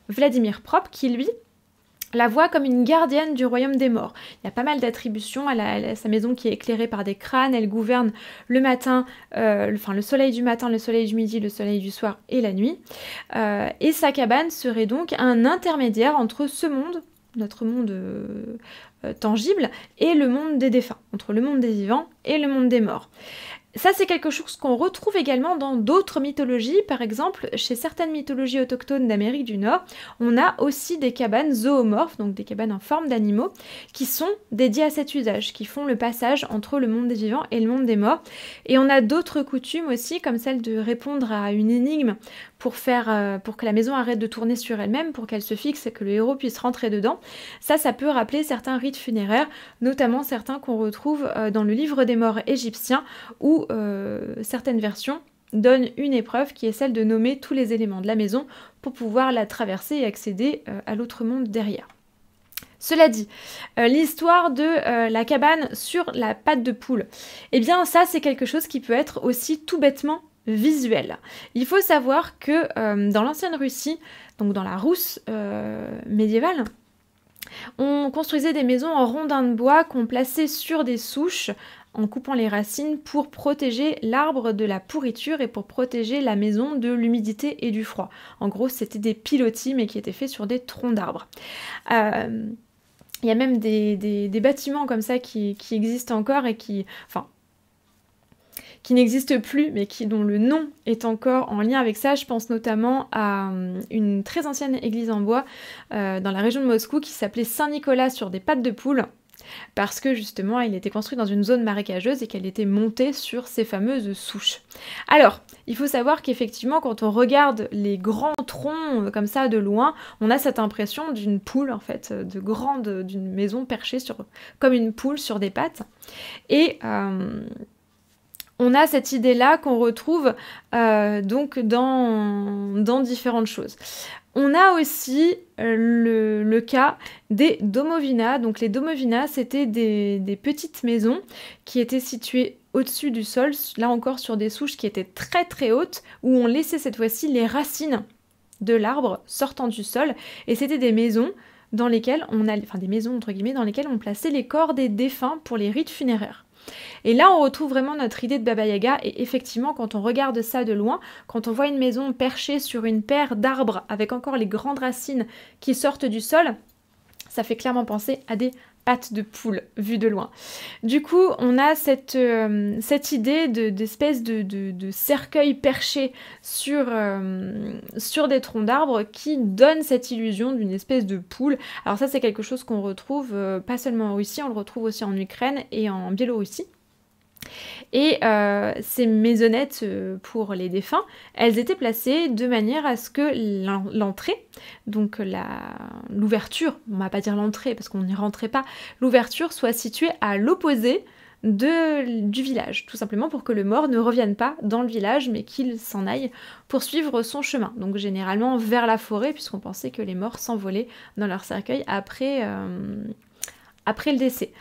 Vladimir Prop qui lui la voit comme une gardienne du royaume des morts. Il y a pas mal d'attributions. à sa maison qui est éclairée par des crânes. Elle gouverne le matin, euh, enfin le soleil du matin, le soleil du midi, le soleil du soir et la nuit. et sa cabane serait donc un intermédiaire entre ce monde notre monde euh, euh, tangible, et le monde des défunts, entre le monde des vivants et le monde des morts. Ça, c'est quelque chose qu'on retrouve également dans d'autres mythologies. Par exemple, chez certaines mythologies autochtones d'Amérique du Nord, on a aussi des cabanes zoomorphes, donc des cabanes en forme d'animaux, qui sont dédiées à cet usage, qui font le passage entre le monde des vivants et le monde des morts. Et on a d'autres coutumes aussi, comme celle de répondre à une énigme pour, faire, euh, pour que la maison arrête de tourner sur elle-même, pour qu'elle se fixe et que le héros puisse rentrer dedans. Ça, ça peut rappeler certains rites funéraires, notamment certains qu'on retrouve euh, dans le livre des morts égyptien, où euh, certaines versions donnent une épreuve qui est celle de nommer tous les éléments de la maison pour pouvoir la traverser et accéder à l'autre monde derrière. Cela dit, l'histoire de la cabane sur la patte de poule, eh bien ça c'est quelque chose qui peut être aussi tout bêtement visuel. Il faut savoir que euh, dans l'ancienne Russie, donc dans la Rousse euh, médiévale, on construisait des maisons en rondins de bois qu'on plaçait sur des souches en coupant les racines pour protéger l'arbre de la pourriture et pour protéger la maison de l'humidité et du froid. En gros, c'était des pilotis mais qui étaient faits sur des troncs d'arbres. Euh, il y a même des, bâtiments comme ça qui, qui existent encore et qui, enfin, qui n'existe plus, mais qui, dont le nom est encore en lien avec ça. Je pense notamment à euh, une très ancienne église en bois euh, dans la région de Moscou qui s'appelait Saint-Nicolas sur des pattes de poule parce que justement il était construit dans une zone marécageuse et qu'elle était montée sur ces fameuses souches. Alors, il faut savoir qu'effectivement quand on regarde les grands troncs euh, comme ça de loin, on a cette impression d'une poule en fait, de grande, d'une maison perchée sur, comme une poule sur des pattes. Et on a cette idée-là qu'on retrouve euh, donc dans, dans, différentes choses. On a aussi euh, le, cas des domovina, Donc les domovina c'était des, petites maisons qui étaient situées au-dessus du sol, là encore sur des souches qui étaient très très hautes, où on laissait cette fois-ci les racines de l'arbre sortant du sol, et c'était des maisons dans lesquelles on allait, des maisons entre guillemets, dans lesquelles on plaçait les corps des défunts pour les rites funéraires. Et là, on retrouve vraiment notre idée de Baba Yaga. Et effectivement, quand on regarde ça de loin, quand on voit une maison perchée sur une paire d'arbres avec encore les grandes racines qui sortent du sol, ça fait clairement penser à des pattes de poule vue de loin. Du coup, on a cette, euh, cette idée d'espèce de, cercueil perché sur, euh, sur des troncs d'arbres qui donne cette illusion d'une espèce de poule. Alors ça, c'est quelque chose qu'on retrouve euh, pas seulement en Russie, on le retrouve aussi en Ukraine et en Biélorussie. Et euh, ces maisonnettes euh, pour les défunts, elles étaient placées de manière à ce que l'entrée, donc l'ouverture, on va pas dire l'entrée parce qu'on n'y rentrait pas, l'ouverture soit située à l'opposé de, du village, tout simplement pour que le mort ne revienne pas dans le village, mais qu'il s'en aille pour suivre son chemin. Donc généralement vers la forêt, puisqu'on pensait que les morts s'envolaient dans leur cercueil après, euh, après le décès.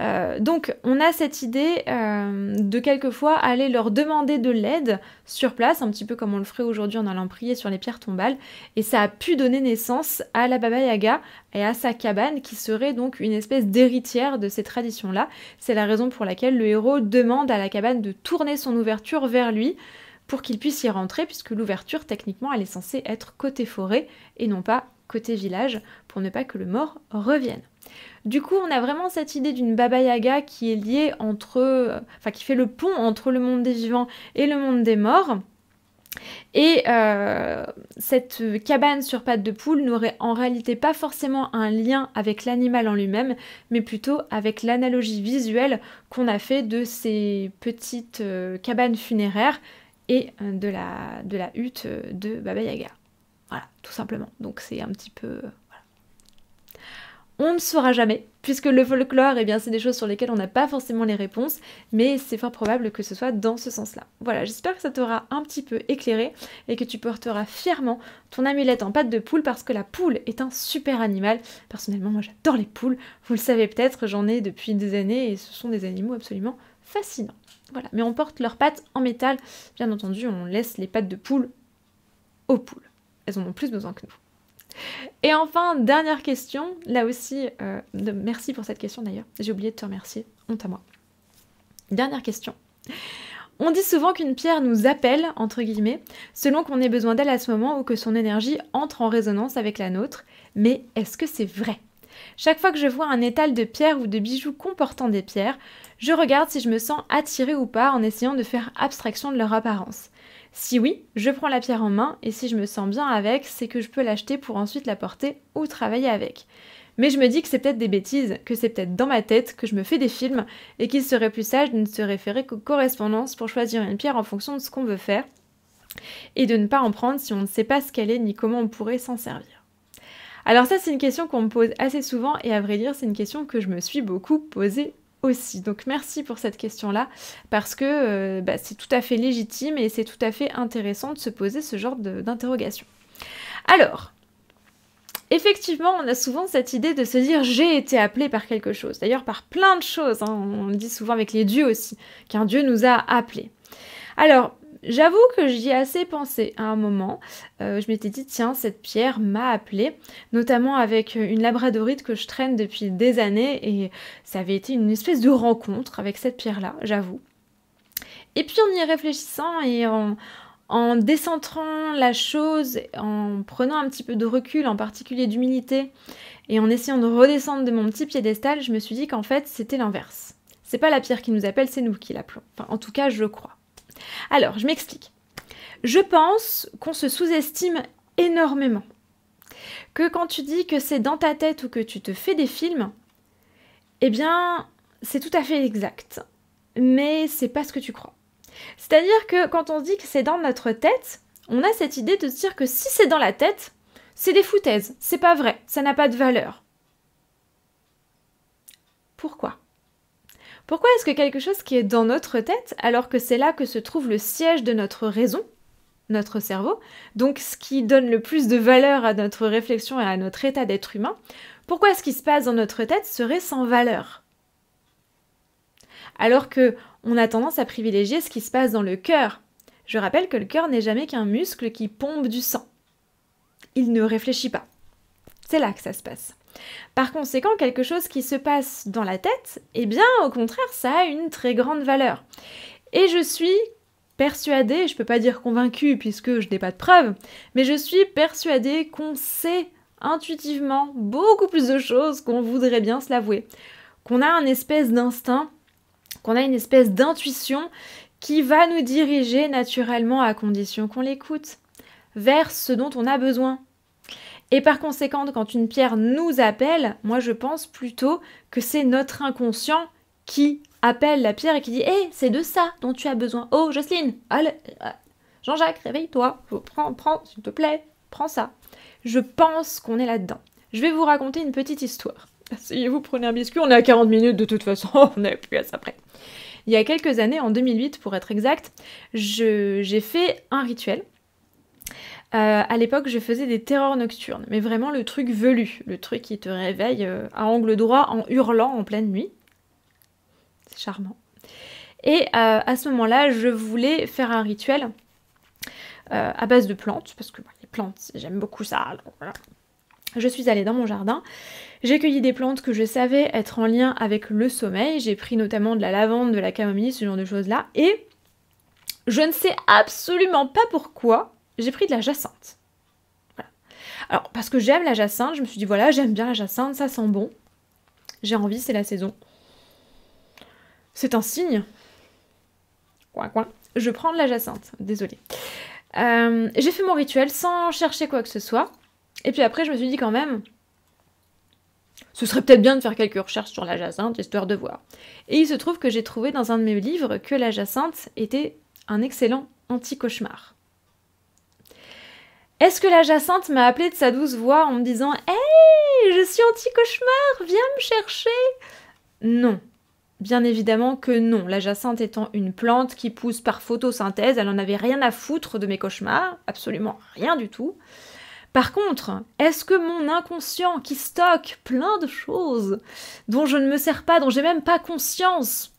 Euh, donc on a cette idée euh, de quelquefois aller leur demander de l'aide sur place, un petit peu comme on le ferait aujourd'hui en allant prier sur les pierres tombales, et ça a pu donner naissance à la Baba Yaga et à sa cabane qui serait donc une espèce d'héritière de ces traditions-là. C'est la raison pour laquelle le héros demande à la cabane de tourner son ouverture vers lui pour qu'il puisse y rentrer, puisque l'ouverture techniquement elle est censée être côté forêt et non pas côté village, pour ne pas que le mort revienne. Du coup, on a vraiment cette idée d'une Baba Yaga qui est liée entre, euh, enfin qui fait le pont entre le monde des vivants et le monde des morts. Et euh, cette euh, cabane sur pattes de poule n'aurait en réalité pas forcément un lien avec l'animal en lui-même, mais plutôt avec l'analogie visuelle qu'on a fait de ces petites cabanes funéraires et de la, de la hutte de Baba Yaga. Voilà, tout simplement. Donc c'est un petit peu... On ne saura jamais, puisque le folklore, eh bien, c'est des choses sur lesquelles on n'a pas forcément les réponses, mais c'est fort probable que ce soit dans ce sens-là. Voilà, j'espère que ça t'aura un petit peu éclairé et que tu porteras fièrement ton amulette en pâte de poule parce que la poule est un super animal. Personnellement, moi j'adore les poules, vous le savez peut-être, j'en ai depuis des années et ce sont des animaux absolument fascinants. Voilà, mais on porte leurs pattes en métal, bien entendu, on laisse les pattes de poule aux poules. Elles en ont plus besoin que nous. Et enfin, dernière question, là aussi, euh, merci pour cette question d'ailleurs, j'ai oublié de te remercier, honte à moi. Dernière question. On dit souvent qu'une pierre nous appelle, entre guillemets, selon qu'on ait besoin d'elle à ce moment ou que son énergie entre en résonance avec la nôtre, mais est-ce que c'est vrai Chaque fois que je vois un étal de pierres ou de bijoux comportant des pierres, je regarde si je me sens attirée ou pas en essayant de faire abstraction de leur apparence. Si oui, je prends la pierre en main et si je me sens bien avec, c'est que je peux l'acheter pour ensuite la porter ou travailler avec. Mais je me dis que c'est peut-être des bêtises, que c'est peut-être dans ma tête, que je me fais des films et qu'il serait plus sage de ne se référer qu'aux correspondances pour choisir une pierre en fonction de ce qu'on veut faire et de ne pas en prendre si on ne sait pas ce qu'elle est ni comment on pourrait s'en servir. Alors ça, c'est une question qu'on me pose assez souvent et à vrai dire, c'est une question que je me suis beaucoup posée aussi. Donc merci pour cette question-là, parce que euh, bah, c'est tout à fait légitime et c'est tout à fait intéressant de se poser ce genre d'interrogation. Alors, Effectivement, on a souvent cette idée de se dire j'ai été appelé par quelque chose, d'ailleurs par plein de choses, hein. on dit souvent avec les dieux aussi, qu'un dieu nous a appelés. Alors, J'avoue que j'y ai assez pensé à un moment. Euh, je m'étais dit, tiens, cette pierre m'a appelé, notamment avec euh, une labradorite que je traîne depuis des années et ça avait été une espèce de rencontre avec cette pierre-là, j'avoue. Et puis en y réfléchissant et en, décentrant la chose, en prenant un petit peu de recul, en particulier d'humilité, et en essayant de redescendre de mon petit piédestal, je me suis dit qu'en fait c'était l'inverse. C'est pas la pierre qui nous appelle, c'est nous qui l'appelons. Enfin, en tout cas, je crois. Alors, je m'explique. Je pense qu'on se sous-estime énormément. Que quand tu dis que c'est dans ta tête ou que tu te fais des films, eh bien, c'est tout à fait exact. Mais c'est pas ce que tu crois. C'est-à-dire que quand on dit que c'est dans notre tête, on a cette idée de se dire que si c'est dans la tête, c'est des foutaises, c'est pas vrai, ça n'a pas de valeur. Pourquoi pourquoi est-ce que quelque chose qui est dans notre tête, alors que c'est là que se trouve le siège de notre raison, notre cerveau, donc ce qui donne le plus de valeur à notre réflexion et à notre état d'être humain, pourquoi ce qui se passe dans notre tête serait sans valeur Alors que on a tendance à privilégier ce qui se passe dans le cœur. Je rappelle que le cœur n'est jamais qu'un muscle qui pompe du sang. Il ne réfléchit pas. C'est là que ça se passe. Par conséquent, quelque chose qui se passe dans la tête, eh bien au contraire, ça a une très grande valeur. Et je suis persuadée, je peux pas dire convaincue puisque je n'ai pas de preuves, mais je suis persuadée qu'on sait intuitivement beaucoup plus de choses qu'on voudrait bien se l'avouer. Qu'on a un espèce d'instinct, qu'on a une espèce d'intuition qui va nous diriger naturellement, à condition qu'on l'écoute, vers ce dont on a besoin, et par conséquent, quand une pierre nous appelle, moi je pense plutôt que c'est notre inconscient qui appelle la pierre et qui dit Hé, eh, c'est de ça dont tu as besoin. Oh, Jocelyne, euh, Jean-Jacques, réveille-toi, prends, prends, s'il te plaît, prends ça. Je pense qu'on est là-dedans. Je vais vous raconter une petite histoire. Asseyez-vous, prenez un biscuit, on est à 40 minutes de toute façon, on n'est plus à ça près. Il y a quelques années, en 2008 pour être exact, j'ai fait un rituel euh, à l'époque, je faisais des terreurs nocturnes, mais vraiment le truc velu, le truc qui te réveille euh, à angle droit en hurlant en pleine nuit. C'est charmant. Et euh, à ce moment-là, je voulais faire un rituel à base de plantes, parce que bah, les plantes, j'aime beaucoup ça. Je suis allée dans mon jardin, j'ai cueilli des plantes que je savais être en lien avec le sommeil, j'ai pris notamment de la lavande, de la camomille, ce genre de choses-là, et je ne sais absolument pas pourquoi, j'ai pris de la jacinthe. Alors, parce que j'aime la jacinthe, je me suis dit, voilà, j'aime bien la jacinthe, ça sent bon. J'ai envie, c'est la saison. C'est un signe. Coin, coin. Je prends de la jacinthe, désolée. Euh, j'ai fait mon rituel sans chercher quoi que ce soit. Et puis après, je me suis dit quand même, ce serait peut-être bien de faire quelques recherches sur la jacinthe, histoire de voir. Et il se trouve que j'ai trouvé dans un de mes livres que la jacinthe était un excellent anti-cauchemar. Est-ce que la Jacinthe m'a appelé de sa douce voix en me disant Hey, je suis anti-cauchemar, viens me chercher Non. Bien évidemment que non, la jacinthe étant une plante qui pousse par photosynthèse, elle n'en avait rien à foutre de mes cauchemars, absolument rien du tout. Par contre, est-ce que mon inconscient qui stocke plein de choses dont je ne me sers pas, dont j'ai même pas conscience,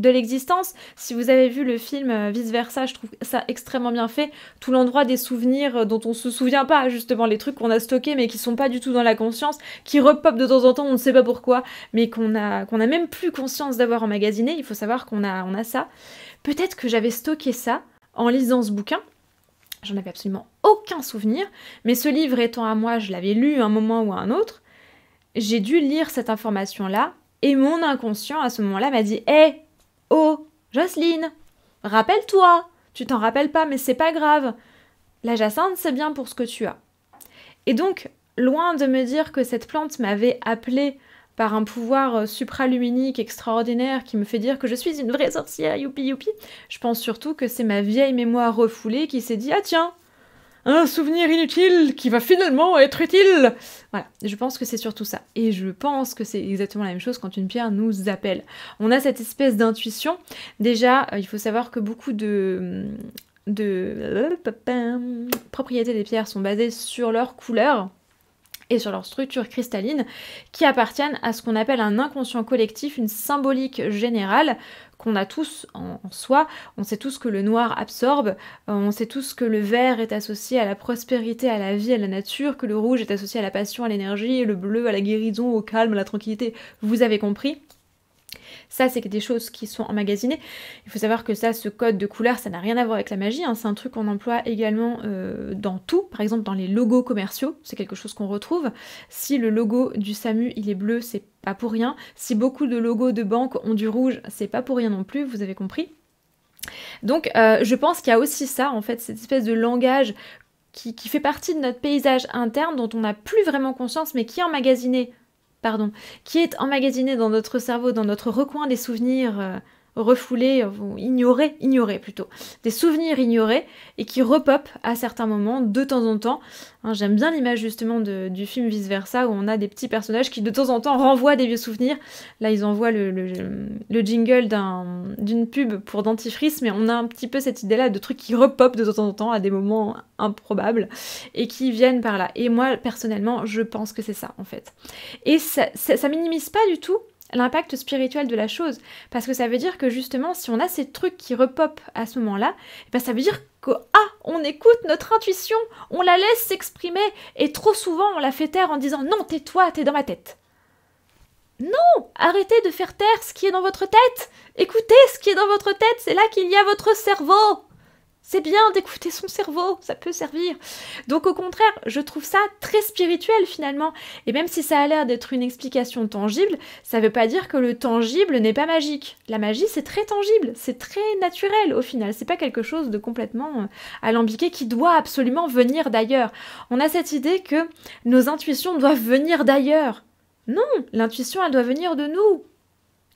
de l'existence. Si vous avez vu le film euh, Vice Versa, je trouve ça extrêmement bien fait. Tout l'endroit des souvenirs euh, dont on se souvient pas, justement, les trucs qu'on a stockés mais qui sont pas du tout dans la conscience, qui repopent de temps en temps, on ne sait pas pourquoi, mais qu'on a, qu'on a même plus conscience d'avoir emmagasiné. Il faut savoir qu'on a, on a ça. Peut-être que j'avais stocké ça en lisant ce bouquin. J'en avais absolument aucun souvenir, mais ce livre étant à moi, je l'avais lu un moment ou un autre. J'ai dû lire cette information-là, et mon inconscient à ce moment-là m'a dit Hé, eh, Oh, Jocelyne, rappelle-toi Tu t'en rappelles pas, mais c'est pas grave. La jacinthe, c'est bien pour ce que tu as. Et donc, loin de me dire que cette plante m'avait appelée par un pouvoir euh, supraluminique extraordinaire qui me fait dire que je suis une vraie sorcière, youpi youpi, je pense surtout que c'est ma vieille mémoire refoulée qui s'est dit Ah tiens, un souvenir inutile qui va finalement être utile. Voilà, je pense que c'est surtout ça. Et je pense que c'est exactement la même chose quand une pierre nous appelle. On a cette espèce d'intuition. Déjà, euh, il faut savoir que beaucoup de, de propriétés des pierres sont basées sur leur couleur et sur leur structure cristalline qui appartiennent à ce qu'on appelle un inconscient collectif, une symbolique générale qu'on a tous en, soi. On sait tous que le noir absorbe, euh, on sait tous que le vert est associé à la prospérité, à la vie, à la nature, que le rouge est associé à la passion, à l'énergie, le bleu à la guérison, au calme, à la tranquillité. Vous avez compris ça, c'est des choses qui sont emmagasinées. Il faut savoir que ça, ce code de couleur, ça n'a rien à voir avec la magie. Hein. C'est un truc qu'on emploie également euh, dans tout. Par exemple, dans les logos commerciaux, c'est quelque chose qu'on retrouve. Si le logo du SAMU, il est bleu, c'est pas pour rien. Si beaucoup de logos de banque ont du rouge, c'est pas pour rien non plus, vous avez compris. Donc euh, je pense qu'il y a aussi ça, en fait, cette espèce de langage qui, qui, fait partie de notre paysage interne dont on n'a plus vraiment conscience, mais qui est emmagasiné pardon, qui est emmagasiné dans notre cerveau, dans notre recoin des souvenirs euh, refoulés, euh, ou ignorés, ignorés plutôt, des souvenirs ignorés et qui repopent à certains moments, de temps en temps. Hein, j'aime bien l'image justement du film Vice Versa où on a des petits personnages qui de temps en temps renvoient des vieux souvenirs. Là, ils envoient le, le, jingle d'une pub pour dentifrice, mais on a un petit peu cette idée-là de trucs qui repopent de temps en temps à des moments improbables et qui viennent par là. Et moi, personnellement, je pense que c'est ça en fait. Et ça minimise pas du tout l'impact spirituel de la chose. Parce que ça veut dire que justement, si on a ces trucs qui repopent à ce moment-là, eh ben, ça veut dire que, ah, on écoute notre intuition, on la laisse s'exprimer, et trop souvent on la fait taire en disant non, tais-toi, t'es dans ma tête. Non Arrêtez de faire taire ce qui est dans votre tête Écoutez ce qui est dans votre tête, c'est là qu'il y a votre cerveau c'est bien d'écouter son cerveau, ça peut servir. Donc au contraire, je trouve ça très spirituel finalement. Et même si ça a l'air d'être une explication tangible, ça ne veut pas dire que le tangible n'est pas magique. La magie, c'est très tangible, c'est très naturel au final. C'est pas quelque chose de complètement euh, alambiqué qui doit absolument venir d'ailleurs. On a cette idée que nos intuitions doivent venir d'ailleurs. Non, l'intuition, elle doit venir de nous.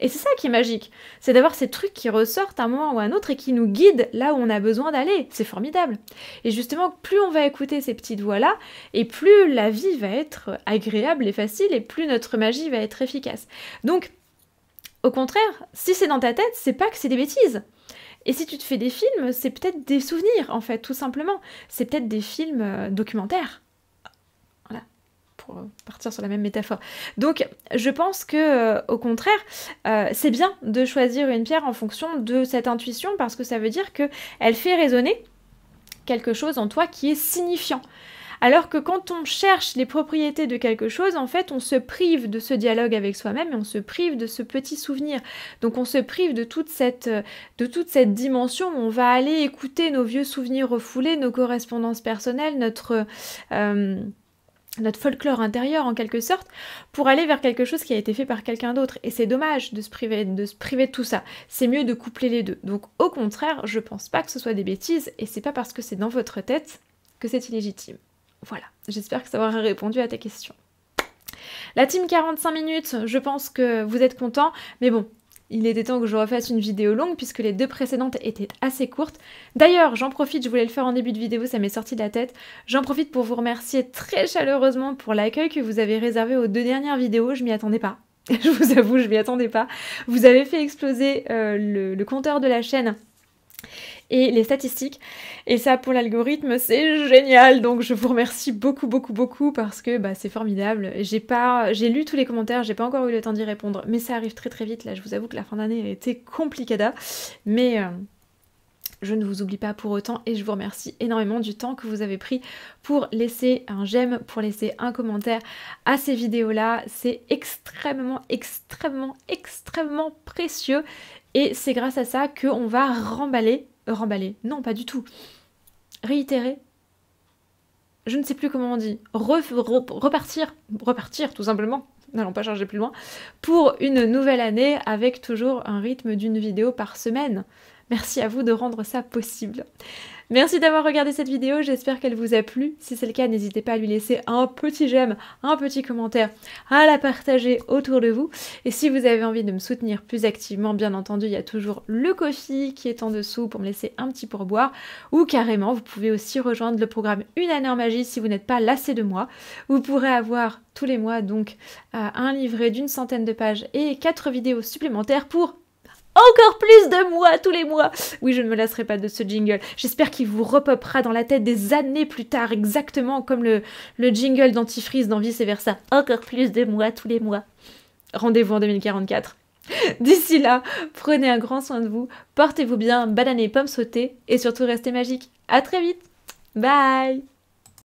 Et c'est ça qui est magique, c'est d'avoir ces trucs qui ressortent à un moment ou un autre et qui nous guident là où on a besoin d'aller. C'est formidable. Et justement, plus on va écouter ces petites voix-là, et plus la vie va être agréable et facile, et plus notre magie va être efficace. Donc, au contraire, si c'est dans ta tête, c'est pas que c'est des bêtises. Et si tu te fais des films, c'est peut-être des souvenirs, en fait, tout simplement. C'est peut-être des films euh, documentaires pour euh, partir sur la même métaphore. Donc je pense que euh, au contraire, euh, c'est bien de choisir une pierre en fonction de cette intuition parce que ça veut dire que elle fait résonner quelque chose en toi qui est signifiant. Alors que quand on cherche les propriétés de quelque chose, en fait, on se prive de ce dialogue avec soi-même et on se prive de ce petit souvenir. Donc on se prive de toute cette, de toute cette dimension où on va aller écouter nos vieux souvenirs refoulés, nos correspondances personnelles, notre notre folklore intérieur en quelque sorte, pour aller vers quelque chose qui a été fait par quelqu'un d'autre. Et c'est dommage de se, priver, de se priver de tout ça. C'est mieux de coupler les deux. Donc au contraire, je pense pas que ce soit des bêtises, et c'est pas parce que c'est dans votre tête que c'est illégitime. Voilà, j'espère que ça aura répondu à ta question. La team 45 minutes, je pense que vous êtes content, mais bon, il était temps que je refasse une vidéo longue puisque les deux précédentes étaient assez courtes. D'ailleurs, j'en profite, je voulais le faire en début de vidéo, ça m'est sorti de la tête. J'en profite pour vous remercier très chaleureusement pour l'accueil que vous avez réservé aux deux dernières vidéos, je m'y attendais pas. je vous avoue, je m'y attendais pas. Vous avez fait exploser euh, le compteur de la chaîne et les statistiques. Et ça, pour l'algorithme, c'est génial. Donc, je vous remercie beaucoup, beaucoup, beaucoup parce que bah, c'est formidable. J'ai pas, j'ai lu tous les commentaires, j'ai pas encore eu le temps d'y répondre, mais ça arrive très, très vite. Là, je vous avoue que la fin d'année a été complicada, mais euh, je ne vous oublie pas pour autant et je vous remercie énormément du temps que vous avez pris pour laisser un j'aime, pour laisser un commentaire à ces vidéos-là. C'est extrêmement, extrêmement, extrêmement précieux et c'est grâce à ça qu'on va remballer remballer. Non, pas du tout. Réitérer. Je ne sais plus comment on dit. repartir. Repartir, tout simplement. N'allons pas changer plus loin. Pour une nouvelle année avec toujours un rythme d'une vidéo par semaine. Merci à vous de rendre ça possible. Merci d'avoir regardé cette vidéo, j'espère qu'elle vous a plu. Si c'est le cas, n'hésitez pas à lui laisser un petit j'aime, un petit commentaire, à la partager autour de vous. Et si vous avez envie de me soutenir plus activement, bien entendu, il y a toujours le coffee qui est en dessous pour me laisser un petit pourboire. Ou carrément, vous pouvez aussi rejoindre le programme Une année en magie si vous n'êtes pas lassé de moi. Vous pourrez avoir tous les mois donc euh, un livret d'une centaine de pages et quatre vidéos supplémentaires pour encore plus de moi tous les mois. Oui, je ne me lasserai pas de ce jingle. J'espère qu'il vous repopera dans la tête des années plus tard, exactement comme le, le jingle dentifrice dans vice versa. Encore plus de moi tous les mois. Rendez-vous en 2044. D'ici là, prenez un grand soin de vous, portez-vous bien, bananez pommes sautées et surtout restez magique. À très vite. Bye.